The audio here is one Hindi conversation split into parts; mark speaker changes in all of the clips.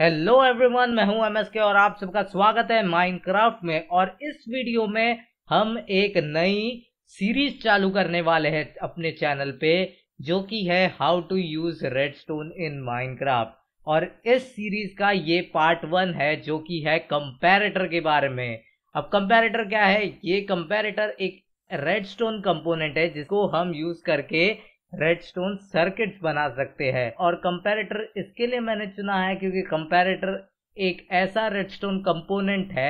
Speaker 1: हेलो एवरीवन मैं हूं एमएसके और आप सबका स्वागत है माइनक्राफ्ट में और इस वीडियो में हम एक नई सीरीज चालू करने वाले हैं अपने चैनल पे जो कि है how to use redstone in Minecraft और इस सीरीज का ये पार्ट वन है जो कि है कंपैरेटर के बारे में अब कंपैरेटर क्या है ये कंपैरेटर एक रेडस्टोन कंपोनेंट है जिसको हम यूज करके रेडस्टोन सर्किट्स बना सकते हैं और कंपैरेटर इसके लिए मैंने चुना है क्योंकि कंपैरेटर एक ऐसा रेडस्टोन कंपोनेंट है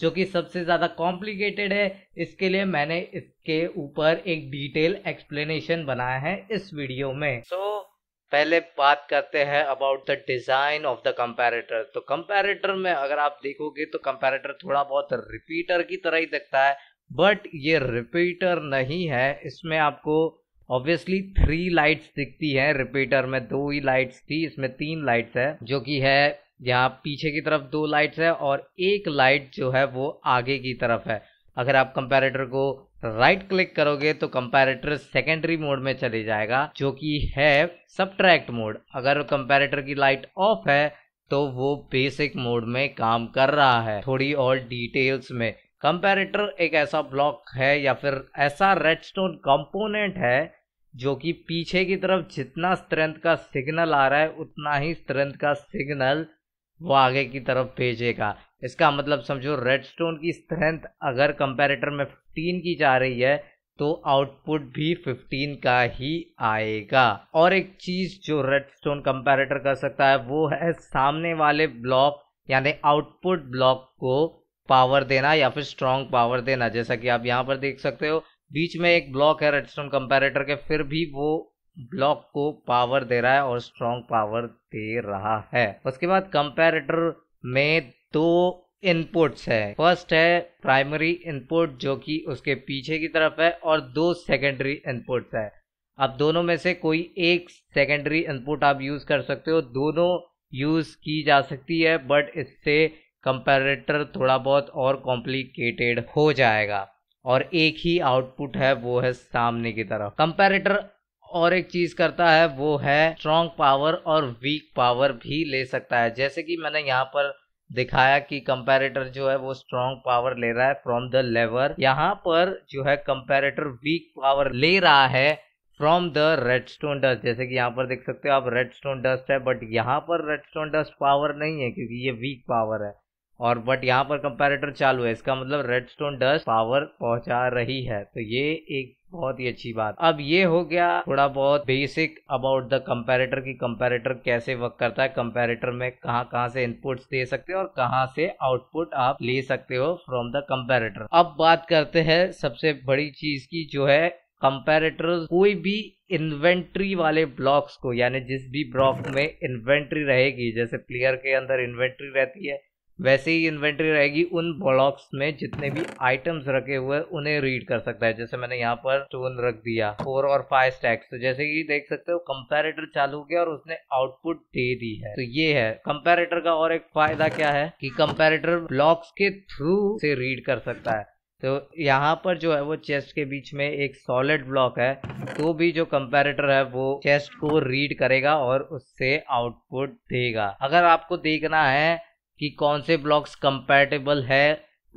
Speaker 1: जो कि सबसे ज़्यादा कॉम्प्लिकेटेड है इसके लिए मैंने इसके ऊपर एक डिटेल एक्सप्लेनेशन बनाया है इस वीडियो में सो so, पहले बात करते हैं about the design of the comparator तो कंपैरेटर में अगर आप देखोगे तो कंपैरेटर थोड़ा बहुत रिपीटर की तरह ही दिखता है बट ये रिपीटर नहीं है इसमें आपको ऑब्वियसली थ्री लाइट्स दिखती है रिपीटर में दो ही लाइट्स थी इसमें तीन लाइट्स है जो कि है यहाँ पीछे की तरफ दो लाइट्स है और एक लाइट जो है वो आगे की तरफ है अगर आप कंपेरेटर को राइट क्लिक करोगे तो कंपेरेटर सेकेंडरी मोड में चले जाएगा जो कि है सब्ट्रैक्ट मोड अगर कंपेरेटर की लाइट ऑफ है तो वो बेसिक मोड में काम कर रहा है थोड़ी और डिटेल्स में कंपेरेटर एक ऐसा ब्लॉक है या फिर ऐसा रेडस्टोन कंपोनेंट है जो कि पीछे की तरफ जितना स्ट्रेंथ का सिग्नल आ रहा है उतना ही स्ट्रेंथ का सिग्नल वो आगे की तरफ भेजेगा इसका मतलब समझो रेडस्टोन की स्ट्रेंथ अगर कंपेरेटर में फिफ्टीन की जा रही है तो आउटपुट भी 15 का ही आएगा और एक चीज जो रेडस्टोन कंपैरेटर कर सकता है वो है सामने वाले ब्लॉक यानी आउटपुट ब्लॉक को पावर देना या फिर स्ट्रॉन्ग पावर देना जैसा कि आप यहाँ पर देख सकते हो बीच में एक ब्लॉक है रेडस्टोन कंपेरेटर के फिर भी वो ब्लॉक को पावर दे रहा है और स्ट्रॉन्ग पावर दे रहा है उसके बाद कंपेरेटर में दो इनपुट्स है फर्स्ट है प्राइमरी इनपुट जो कि उसके पीछे की तरफ है और दो सेकेंडरी इनपुट्स है अब दोनों में से कोई एक सेकेंडरी इनपुट आप यूज कर सकते हो दोनों यूज की जा सकती है बट इससे कंपेरेटर थोड़ा बहुत और कॉम्प्लिकेटेड हो जाएगा और एक ही आउटपुट है वो है सामने की तरफ कंपेरेटर और एक चीज करता है वो है स्ट्रॉन्ग पावर और वीक पावर भी ले सकता है जैसे कि मैंने यहाँ पर दिखाया कि कंपेरेटर जो है वो स्ट्रॉन्ग पावर ले रहा है फ्रॉम द लेवर यहाँ पर जो है कंपेरेटर वीक पावर ले रहा है from the redstone dust जैसे कि यहाँ पर देख सकते हो आप रेड स्टोन डस्ट है बट यहाँ पर रेड स्टोन डस्ट पावर नहीं है क्योंकि ये वीक पावर है और बट यहाँ पर कंपैरेटर चालू है इसका मतलब रेडस्टोन डस्ट पावर पहुंचा रही है तो ये एक बहुत ही अच्छी बात अब ये हो गया थोड़ा बहुत बेसिक अबाउट द कंपैरेटर की कंपैरेटर कैसे वर्क करता है कंपैरेटर में कहाँ कहाँ से इनपुट्स दे सकते हो और कहाँ से आउटपुट आप ले सकते हो फ्रॉम द कंपेरेटर अब बात करते हैं सबसे बड़ी चीज की जो है कंपेरेटर कोई भी इन्वेंट्री वाले ब्लॉक्स को यानी जिस भी ब्लॉक में इन्वेंट्री रहेगी जैसे प्लेयर के अंदर इन्वेंट्री रहती है वैसे ही इन्वेंट्री रहेगी उन ब्लॉक्स में जितने भी आइटम्स रखे हुए उन्हें रीड कर सकता है जैसे मैंने यहाँ पर स्टोन रख दिया फोर और फाइव स्टैक्स तो जैसे कि देख सकते हो कंपैरेटर चालू हो गया और उसने आउटपुट दे दी है तो ये है कंपैरेटर का और एक फायदा क्या है कि कंपेरेटर ब्लॉक्स के थ्रू से रीड कर सकता है तो यहाँ पर जो है वो चेस्ट के बीच में एक सॉलिड ब्लॉक है तो भी जो कंपेरेटर है वो चेस्ट को रीड करेगा और उससे आउटपुट देगा अगर आपको देखना है कि कौन से ब्लॉक्स कंपैटिबल है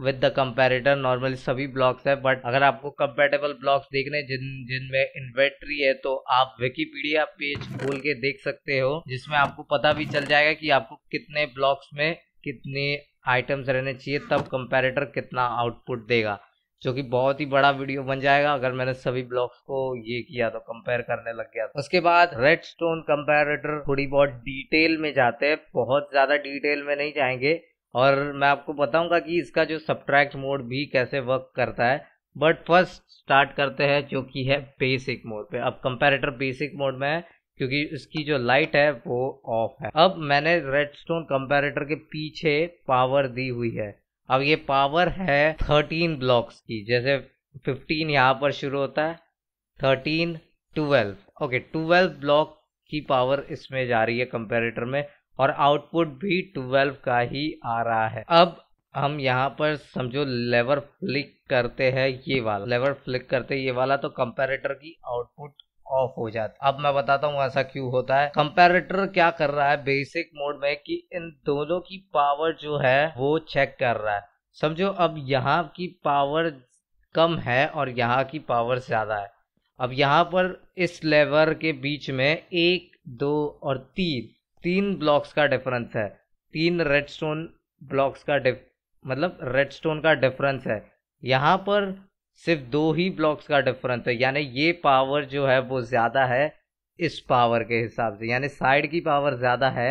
Speaker 1: विद द कंपैरेटर नॉर्मली सभी ब्लॉक्स है बट अगर आपको कंपैटिबल ब्लॉक्स देखने जिन जिनमें इन्वेंट्री है तो आप विकीपीडिया पेज खोल के देख सकते हो जिसमें आपको पता भी चल जाएगा कि आपको कितने ब्लॉक्स में कितने आइटम्स रहने चाहिए तब कंपैरेटर कितना आउटपुट देगा जो कि बहुत ही बड़ा वीडियो बन जाएगा अगर मैंने सभी ब्लॉक्स को ये किया तो कंपेयर करने लग गया उसके बाद रेड स्टोन कंपेरेटर थोड़ी बहुत डिटेल में जाते हैं बहुत ज़्यादा डिटेल में नहीं जाएंगे और मैं आपको बताऊंगा कि इसका जो सब्ट्रैक्ट मोड भी कैसे वर्क करता है बट फर्स्ट स्टार्ट करते हैं जो कि है बेसिक मोड पे अब कंपेरेटर बेसिक मोड में है क्योंकि इसकी जो लाइट है वो ऑफ है अब मैंने रेडस्टोन कंपेरेटर के पीछे पावर दी हुई है अब ये पावर है थर्टीन ब्लॉक्स की जैसे फिफ्टीन यहाँ पर शुरू होता है thirteen twelve okay twelve block की पावर इसमें जा रही है कंपेरेटर में और आउटपुट भी ट्वेल्व का ही आ रहा है अब हम यहाँ पर समझो लेवर फ्लिक करते हैं ये वाला लेवर फ्लिक करते ये वाला तो कंपेरेटर की आउटपुट ऑफ हो जाता अब मैं बताता हूँ ऐसा क्यों होता है कंपेरेटर क्या कर रहा है बेसिक मोड में कि इन दोनों की पावर जो है वो चेक कर रहा है समझो अब यहाँ की पावर कम है और यहाँ की पावर ज़्यादा है अब यहाँ पर इस लेवर के बीच में एक दो और तीन तीन ब्लॉक्स का डिफरेंस है तीन रेडस्टोन ब्लॉक्स का डिफ मतलब रेडस्टोन का डिफरेंस है यहाँ पर सिर्फ दो ही ब्लॉक्स का डिफरेंस है यानी ये पावर जो है वो ज़्यादा है इस पावर के हिसाब से यानी साइड की पावर ज़्यादा है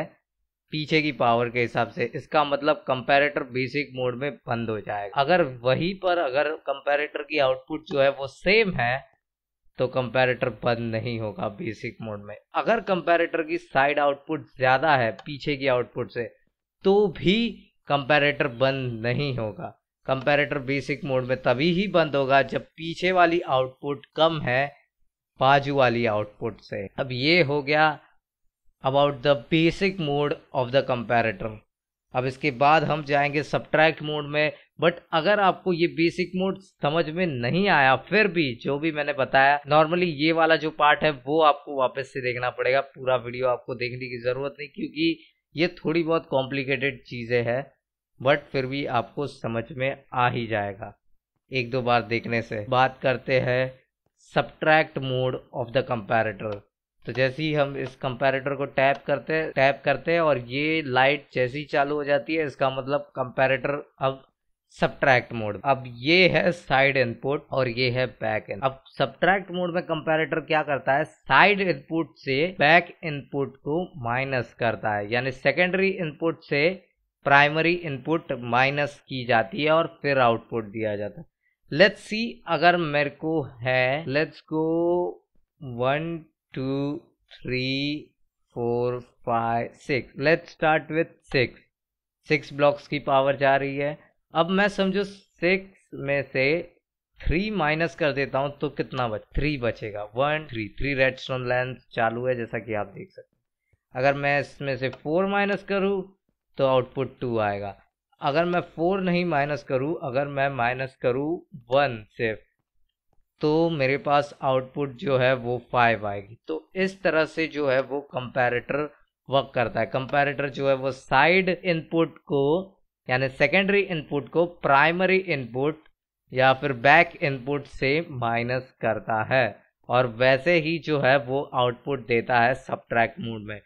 Speaker 1: पीछे की पावर के हिसाब से इसका मतलब कंपैरेटर बेसिक मोड में बंद हो जाएगा अगर वहीं पर अगर कंपैरेटर की आउटपुट जो है वो सेम है तो कंपैरेटर बंद नहीं होगा बेसिक मोड में अगर कंपैरेटर की साइड आउटपुट ज़्यादा है पीछे की आउटपुट से तो भी कंपैरेटर बंद नहीं होगा कंपैरेटर बेसिक मोड में तभी ही बंद होगा जब पीछे वाली आउटपुट कम है बाजू वाली आउटपुट से अब ये हो गया about the basic mode of the comparator अब इसके बाद हम जाएंगे सब्ट्रैक्ट मोड में बट अगर आपको ये बेसिक मोड समझ में नहीं आया फिर भी जो भी मैंने बताया नॉर्मली ये वाला जो पार्ट है वो आपको वापस से देखना पड़ेगा पूरा वीडियो आपको देखने की ज़रूरत नहीं क्योंकि ये थोड़ी बहुत कॉम्प्लिकेटेड चीज़ें हैं बट फिर भी आपको समझ में आ ही जाएगा एक दो बार देखने से बात करते हैं subtract mode of the comparator तो जैसे ही हम इस कंपैरेटर को टैप करते हैं टैप करते हैं और ये लाइट जैसी चालू हो जाती है इसका मतलब कंपैरेटर अब सब्ट्रैक्ट मोड अब ये है साइड इनपुट और ये है बैक इनपुट अब सब्ट्रैक्ट मोड में कंपैरेटर क्या करता है साइड इनपुट से बैक इनपुट को माइनस करता है यानी सेकेंडरी इनपुट से प्राइमरी इनपुट माइनस की जाती है और फिर आउटपुट दिया जाता है लेट्स सी अगर मेरे को है let's go one two three four five six let's start with six six blocks की पावर जा रही है अब मैं समझो सिक्स में से थ्री माइनस कर देता हूँ तो कितना बच थ्री बचेगा one three three redstone length चालू है जैसा कि आप देख सकते हैं अगर मैं इसमें से फोर माइनस करूँ तो आउटपुट टू आएगा अगर मैं फोर नहीं माइनस करूँ अगर मैं माइनस करूँ वन सिर्फ तो मेरे पास आउटपुट जो है वो फाइव आएगी तो इस तरह से जो है वो कंपैरेटर वर्क करता है कंपैरेटर जो है वो साइड इनपुट को यानी सेकेंडरी इनपुट को प्राइमरी इनपुट या फिर बैक इनपुट से माइनस करता है और वैसे ही जो है वो आउटपुट देता है सब ट्रैक मोड में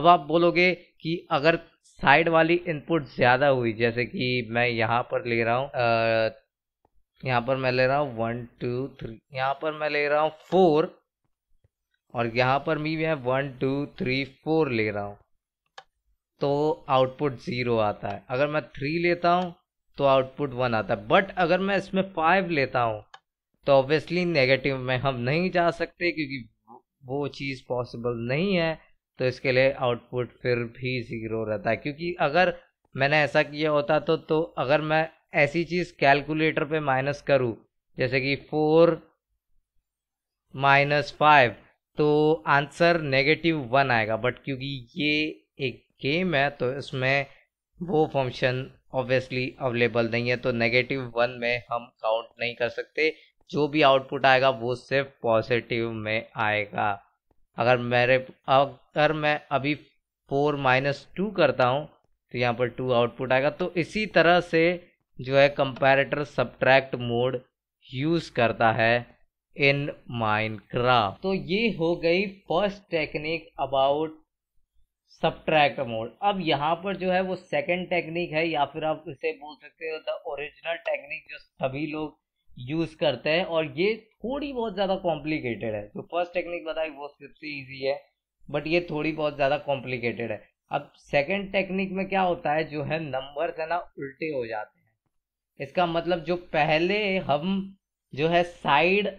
Speaker 1: अब आप बोलोगे कि अगर साइड वाली इनपुट ज़्यादा हुई जैसे कि मैं यहाँ पर ले रहा हूँ यहाँ पर मैं ले रहा हूँ वन टू थ्री यहाँ पर मैं ले रहा हूँ फोर और यहाँ पर भी मैं वन टू थ्री फोर ले रहा हूँ तो आउटपुट ज़ीरो आता है अगर मैं थ्री लेता हूँ तो आउटपुट वन आता है बट अगर मैं इसमें फाइव लेता हूँ तो ऑब्वियसली नेगेटिव में हम नहीं जा सकते क्योंकि वो चीज़ पॉसिबल नहीं है तो इसके लिए आउटपुट फिर भी ज़ीरो रहता है क्योंकि अगर मैंने ऐसा किया होता तो तो अगर मैं ऐसी चीज़ कैलकुलेटर पे माइनस करूं जैसे कि फोर माइनस फाइव तो आंसर नेगेटिव वन आएगा बट क्योंकि ये एक गेम है तो इसमें वो फंक्शन ऑब्वियसली अवेलेबल नहीं है तो नेगेटिव वन में हम काउंट नहीं कर सकते जो भी आउटपुट आएगा वो सिर्फ पॉजिटिव में आएगा अगर मेरे अगर मैं अभी फोर माइनस टू करता हूँ तो यहाँ पर टू आउटपुट आएगा तो इसी तरह से जो है कंपैरेटर सब्ट्रैक्ट मोड यूज़ करता है इन माइनक्राफ्ट तो ये हो गई first technique about subtract mode अब यहाँ पर जो है वो सेकंड टेक्निक है या फिर आप इसे बोल सकते हो द ओरिजिनल टेक्निक जो सभी लोग यूज करते हैं और ये थोड़ी बहुत ज़्यादा कॉम्प्लिकेटेड है जो फर्स्ट टेक्निक बताई वो सबसे ईजी है बट ये थोड़ी बहुत ज़्यादा कॉम्प्लिकेटेड है अब सेकेंड टेक्निक में क्या होता है जो है नंबर है ना उल्टे हो जाते हैं इसका मतलब जो पहले हम जो है साइड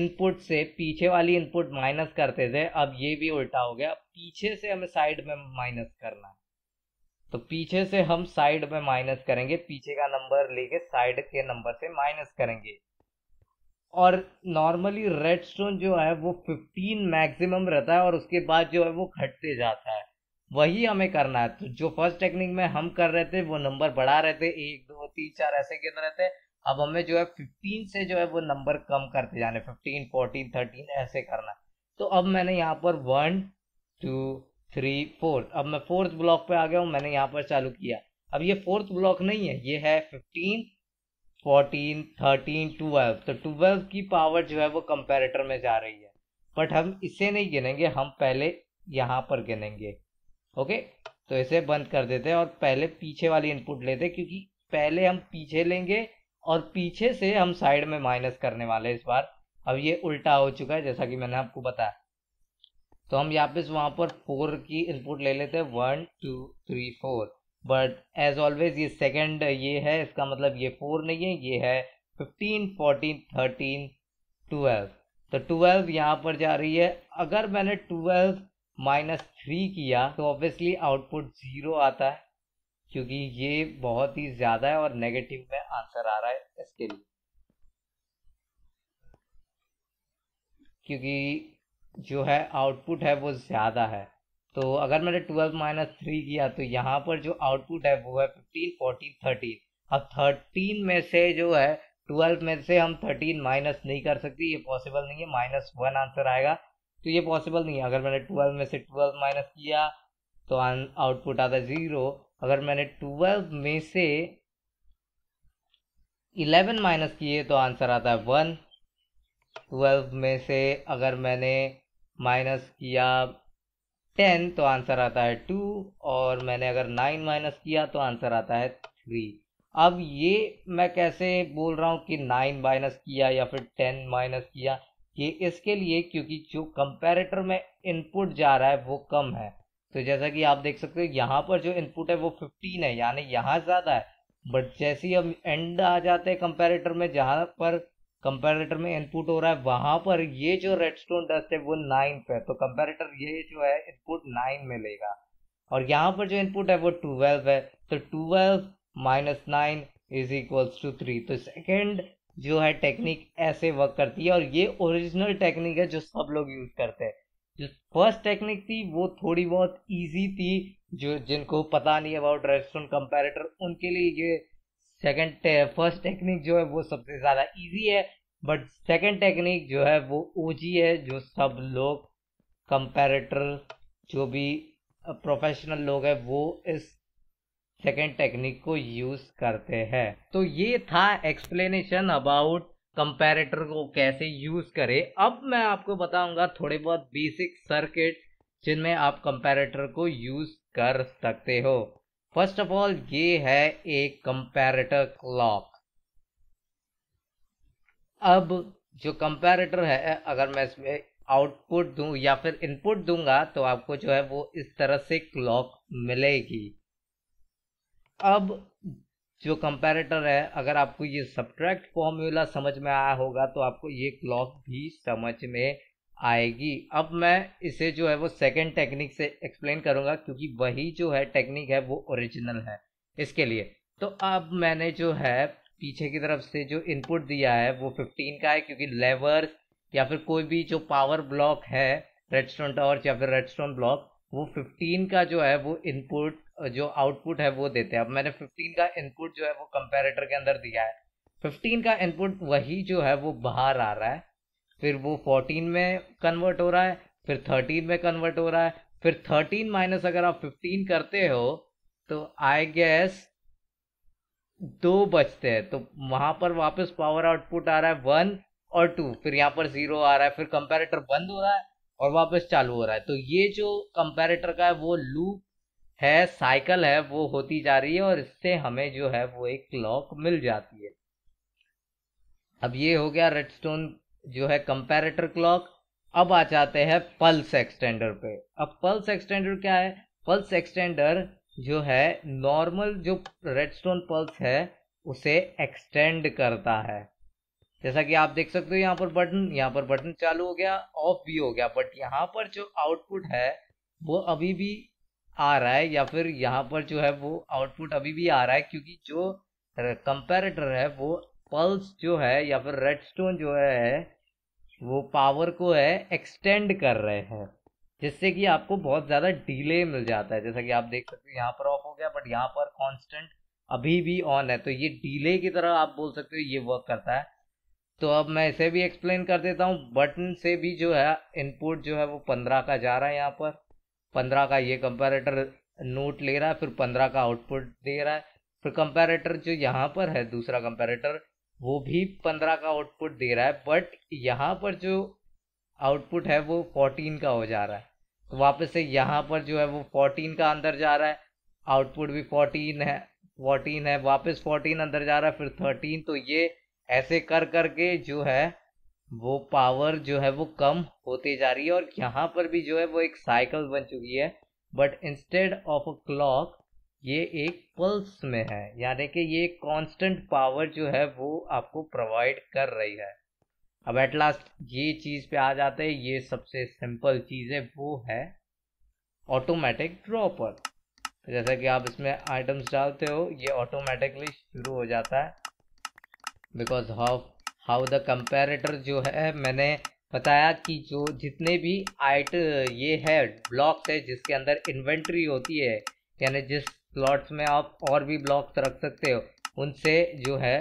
Speaker 1: इनपुट से पीछे वाली इनपुट माइनस करते थे अब ये भी उल्टा हो गया पीछे से हमें साइड में माइनस करना है तो पीछे से हम साइड में माइनस करेंगे पीछे का नंबर लेके साइड के नंबर से माइनस करेंगे और नॉर्मली रेड स्टोन जो है वो 15 मैक्सिमम रहता है और उसके बाद जो है वो घटते जाता है वही हमें करना है तो जो फर्स्ट टेक्निक में हम कर रहे थे वो नंबर बढ़ा रहे थे एक दो तीन चार ऐसे गिन रहे थे अब हमें जो है फिफ्टीन से जो है वो नंबर कम करते जाने फिफ्टीन फोर्टीन थर्टीन ऐसे करना तो अब मैंने यहाँ पर वन टू थ्री फोर्थ अब मैं फोर्थ ब्लॉक पे आ गया हूँ मैंने यहाँ पर चालू किया अब ये फोर्थ ब्लॉक नहीं है ये है फिफ्टीन फोर्टीन थर्टीन ट्वेल्व तो ट्वेल्व की पावर जो है वो कंपेरेटर में जा रही है बट हम इसे नहीं गिनेंगे हम पहले यहाँ पर गिनेंगे ओके तो इसे बंद कर देते हैं और पहले पीछे वाली इनपुट लेते हैं क्योंकि पहले हम पीछे लेंगे और पीछे से हम साइड में माइनस करने वाले इस बार अब ये उल्टा हो चुका है जैसा कि मैंने आपको बताया तो हम यहाँ पे वहाँ पर फोर की इनपुट ले लेते हैं one two three four but as always ये सेकेंड ये है इसका मतलब ये फोर नहीं है ये है फिफ्टीन फोर्टीन थर्टीन ट्वेल्व तो ट्वेल्व यहाँ पर जा रही है अगर मैंने ट्वेल्व माइनस थ्री किया तो ऑब्वियसली आउटपुट ज़ीरो आता है क्योंकि ये बहुत ही ज़्यादा है और नेगेटिव में आंसर आ रहा है इसके लिए क्योंकि जो है आउटपुट है वो ज़्यादा है तो अगर मैंने ट्वेल्व माइनस थ्री किया तो यहाँ पर जो आउटपुट है वो है फिफ्टीन फोर्टीन थर्टीन अब थर्टीन में से जो है ट्वेल्व में से हम थर्टीन माइनस नहीं कर सकते ये पॉसिबल नहीं है माइनस वन आंसर आएगा तो ये पॉसिबल नहीं है अगर मैंने ट्वेल्व में से ट्वेल्व माइनस किया तो आउटपुट आता है ज़ीरो अगर मैंने ट्वेल्व में से इलेवन माइनस किए तो आंसर आता है वन ट्वेल्व में से अगर मैंने माइनस किया टेन तो आंसर आता है टू और मैंने अगर नाइन माइनस किया तो आंसर आता है थ्री अब ये मैं कैसे बोल रहा हूँ कि नाइन माइनस किया या फिर टेन माइनस किया ये इसके लिए क्योंकि जो कंपेरेटर में इनपुट जा रहा है वो कम है तो जैसा कि आप देख सकते हो यहाँ पर जो इनपुट है वो फिफ्टीन है यानी यहाँ ज़्यादा है बट जैसे ही हम एंड आ जाते हैं कंपेरेटर में जहाँ पर कंपेरेटर में इनपुट हो रहा है वहां पर ये जो रेडस्टोन डस्ट है वो नाइन पे तो कंपेरेटर ये जो है इनपुट नाइन में लेगा और यहाँ पर जो इनपुट है वो ट्वेल्व है तो twelve minus nine is equals to three तो सेकेंड जो है टेक्निक ऐसे वर्क करती है और ये ओरिजिनल टेक्निक है जो सब लोग यूज करते हैं जो फर्स्ट टेक्निक थी वो थोड़ी बहुत इजी थी जो जिनको पता नहीं अबाउट रेडस्टोन कंपेरेटर उनके लिए ये सेकंड फर्स्ट टेक्निक जो है वो सबसे ज़्यादा इजी है बट सेकंड टेक्निक जो है वो ओजी है जो सब लोग कंपेरेटर जो भी प्रोफेशनल लोग हैं वो इस सेकेंड टेक्निक को यूज़ करते हैं तो ये था एक्सप्लेनेशन अबाउट कंपेरेटर को कैसे यूज़ करें अब मैं आपको बताऊंगा थोड़े बहुत बेसिक सर्किट जिनमें आप कंपेरेटर को यूज़ कर सकते हो फर्स्ट ऑफ ऑल ये है एक कंपैरेटर क्लॉक अब जो कंपैरेटर है अगर मैं इसमें आउटपुट दू या फिर इनपुट दूंगा तो आपको जो है वो इस तरह से क्लॉक मिलेगी अब जो कंपैरेटर है अगर आपको ये सब्ट्रैक्ट फॉर्मूला समझ में आया होगा तो आपको ये क्लॉक भी समझ में आएगी अब मैं इसे जो है वो सेकेंड टेक्निक से एक्सप्लेन करूंगा क्योंकि वही जो है टेक्निक है वो ओरिजिनल है इसके लिए तो अब मैंने जो है पीछे की तरफ से जो इनपुट दिया है वो 15 का है क्योंकि लेवर या फिर कोई भी जो पावर ब्लॉक है रेडस्टोन टॉर्च या फिर रेडस्टोन ब्लॉक वो 15 का जो है वो इनपुट जो आउटपुट है वो देते हैं अब मैंने 15 का इनपुट जो है वो कंपेरेटर के अंदर दिया है 15 का इनपुट वही जो है वो बाहर आ रहा है फिर वो फोर्टीन में कन्वर्ट हो रहा है फिर थर्टीन में कन्वर्ट हो रहा है फिर थर्टीन माइनस अगर आप फिफ्टीन करते हो तो आई गैस दो बचते हैं तो वहां पर वापस पावर आउटपुट आ रहा है वन और टू फिर यहाँ पर जीरो आ रहा है फिर कंपेरेटर बंद हो रहा है और वापस चालू हो रहा है तो ये जो कंपेरेटर का है वो लूप है साइकिल है वो होती जा रही है और इससे हमें जो है वो एक क्लॉक मिल जाती है अब ये हो गया रेडस्टोन जो है कंपेरेटर क्लॉक अब आ जाते हैं पल्स एक्सटेंडर पे अब पल्स एक्सटेंडर क्या है पल्स एक्सटेंडर जो है नॉर्मल जो रेडस्टोन पल्स है उसे एक्सटेंड करता है जैसा कि आप देख सकते हो यहाँ पर बटन यहाँ पर बटन चालू हो गया ऑफ भी हो गया बट यहाँ पर जो आउटपुट है वो अभी भी आ रहा है या फिर यहाँ पर जो है वो आउटपुट अभी भी आ रहा है क्योंकि जो कंपेरेटर है वो पल्स जो है या फिर रेडस्टोन जो है वो पावर को है एक्सटेंड कर रहे हैं जिससे कि आपको बहुत ज़्यादा डिले मिल जाता है जैसा कि आप देख सकते हो यहाँ पर ऑफ हो गया बट यहाँ पर कांस्टेंट अभी भी ऑन है तो ये डिले की तरह आप बोल सकते हो ये वर्क करता है तो अब मैं इसे भी एक्सप्लेन कर देता हूँ बटन से भी जो है इनपुट जो है वो पंद्रह का जा रहा है यहाँ पर पंद्रह का ये कंपेरेटर नोट ले रहा है फिर पंद्रह का आउटपुट दे रहा है फिर कंपेरेटर जो यहाँ पर है दूसरा कंपेरेटर वो भी पंद्रह का आउटपुट दे रहा है बट यहाँ पर जो आउटपुट है वो फोर्टीन का हो जा रहा है तो वापस से यहाँ पर जो है वो फोर्टीन का अंदर जा रहा है आउटपुट भी फोर्टीन है फोर्टीन है वापस फोर्टीन अंदर जा रहा है फिर थर्टीन तो ये ऐसे कर करके जो है वो पावर जो है वो कम होती जा रही है और यहाँ पर भी जो है वो एक साइकिल बन चुकी है but instead of a clock ये एक पल्स में है यानी कि ये कांस्टेंट पावर जो है वो आपको प्रोवाइड कर रही है अब एट लास्ट ये चीज़ पे आ जाते हैं ये सबसे सिंपल चीज़ है वो है ऑटोमेटिक ड्रॉपर तो जैसा कि आप इसमें आइटम्स डालते हो ये ऑटोमेटिकली शुरू हो जाता है because how how the comparator जो है मैंने बताया कि जो जितने भी आइट ये है ब्लॉक्स है जिसके अंदर इन्वेंट्री होती है यानी जिस प्लॉट्स में आप और भी ब्लॉक्स रख सकते हो उनसे जो है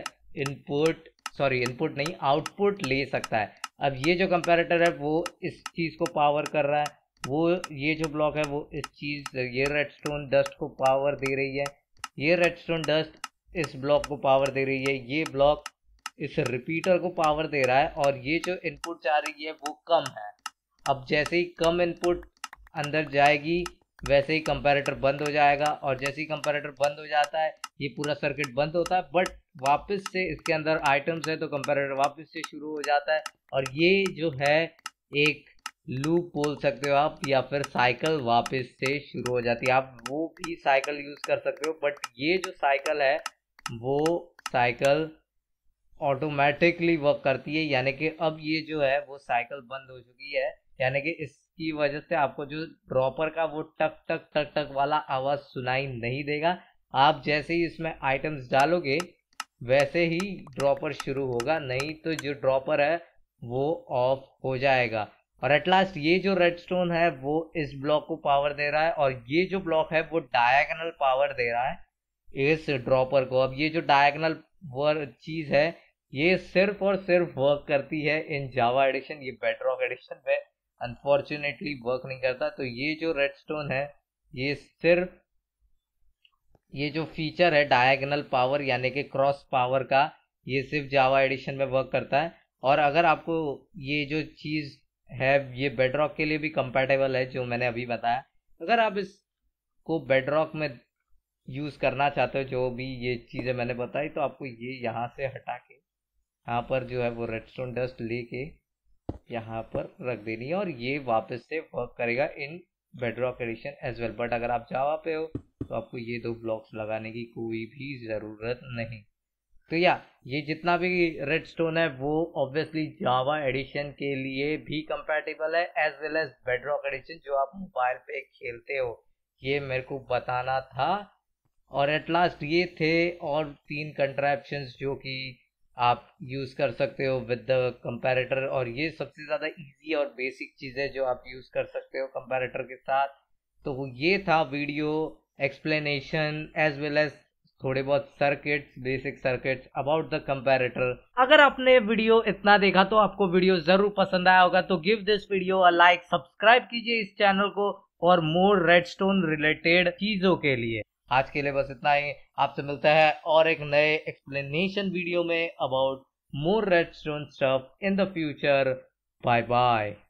Speaker 1: इनपुट सॉरी इनपुट नहीं आउटपुट ले सकता है अब ये जो कंपेरेटर है वो इस चीज़ को पावर कर रहा है वो ये जो ब्लॉक है वो इस चीज़ ये रेडस्टोन डस्ट को पावर दे रही है ये रेडस्टोन डस्ट इस ब्लॉक को पावर दे रही है ये ब्लॉक इस रिपीटर को पावर दे रहा है और ये जो इनपुट जा रही है वो कम है अब जैसे ही कम इनपुट अंदर जाएगी वैसे ही कंपैरेटर बंद हो जाएगा और जैसे ही कंपैरेटर बंद हो जाता है ये पूरा सर्किट बंद होता है बट वापस से इसके अंदर आइटम्स है तो कंपैरेटर वापस से शुरू हो जाता है और ये जो है एक लूप बोल सकते हो आप या फिर साइकिल वापस से शुरू हो जाती है आप वो भी साइकिल यूज़ कर सकते हो बट ये जो साइकिल है वो साइकिल ऑटोमेटिकली वर्क करती है यानी कि अब ये जो है वो साइकिल बंद हो चुकी है यानी कि इस इसकी वजह से आपको जो ड्रॉपर का वो टक टक टक टक वाला आवाज़ सुनाई नहीं देगा आप जैसे ही इसमें आइटम्स डालोगे वैसे ही ड्रॉपर शुरू होगा नहीं तो जो ड्रॉपर है वो ऑफ हो जाएगा और एट लास्ट ये जो रेडस्टोन है वो इस ब्लॉक को पावर दे रहा है और ये जो ब्लॉक है वो डायगनल पावर दे रहा है इस ड्रॉपर को अब ये जो डायगनल चीज़ है ये सिर्फ और सिर्फ वर्क करती है इन जावा एडिशन ये बेटर ऑफ एडिशन में अनफॉर्चुनेटली वर्क नहीं करता तो ये जो रेडस्टोन है ये सिर्फ ये जो फीचर है डायगनल पावर यानी कि क्रॉस पावर का ये सिर्फ जावा एडिशन में वर्क करता है और अगर आपको ये जो चीज़ है ये बेडरॉक के लिए भी कंपेटेबल है जो मैंने अभी बताया अगर आप इसको बेडरॉक में यूज़ करना चाहते हो जो भी ये चीज़ें मैंने बताई तो आपको ये यहाँ से हटा के यहाँ पर जो है वो रेडस्टोन डस्ट लेके यहाँ पर रख देनी है और ये वापस से वर्क करेगा in bedrock edition as well but अगर आप जावा पे हो तो आपको ये दो ब्लॉक्स लगाने की कोई भी ज़रूरत नहीं तो या ये जितना भी रेड स्टोन है वो ऑब्वियसली जावा एडिशन के लिए भी कंपेटेबल है as well as bedrock edition जो आप मोबाइल पे खेलते हो ये मेरे को बताना था और एट लास्ट ये थे और तीन कंट्रेप्शन जो कि आप यूज़ कर सकते हो विद द कंपैरेटर और ये सबसे ज़्यादा इजी और बेसिक चीज़ है जो आप यूज़ कर सकते हो कंपैरेटर के साथ तो वो ये था video explanation as well as थोड़े बहुत circuits basic circuits about the comparator अगर आपने वीडियो इतना देखा तो आपको वीडियो ज़रूर पसंद आया होगा तो give this video a like subscribe कीजिए इस चैनल को और मोर रेडस्टोन रिलेटेड चीज़ों के लिए आज के लिए बस इतना ही आपसे मिलता है और एक नए एक्सप्लेनेशन वीडियो में about more redstone stuff in the future bye bye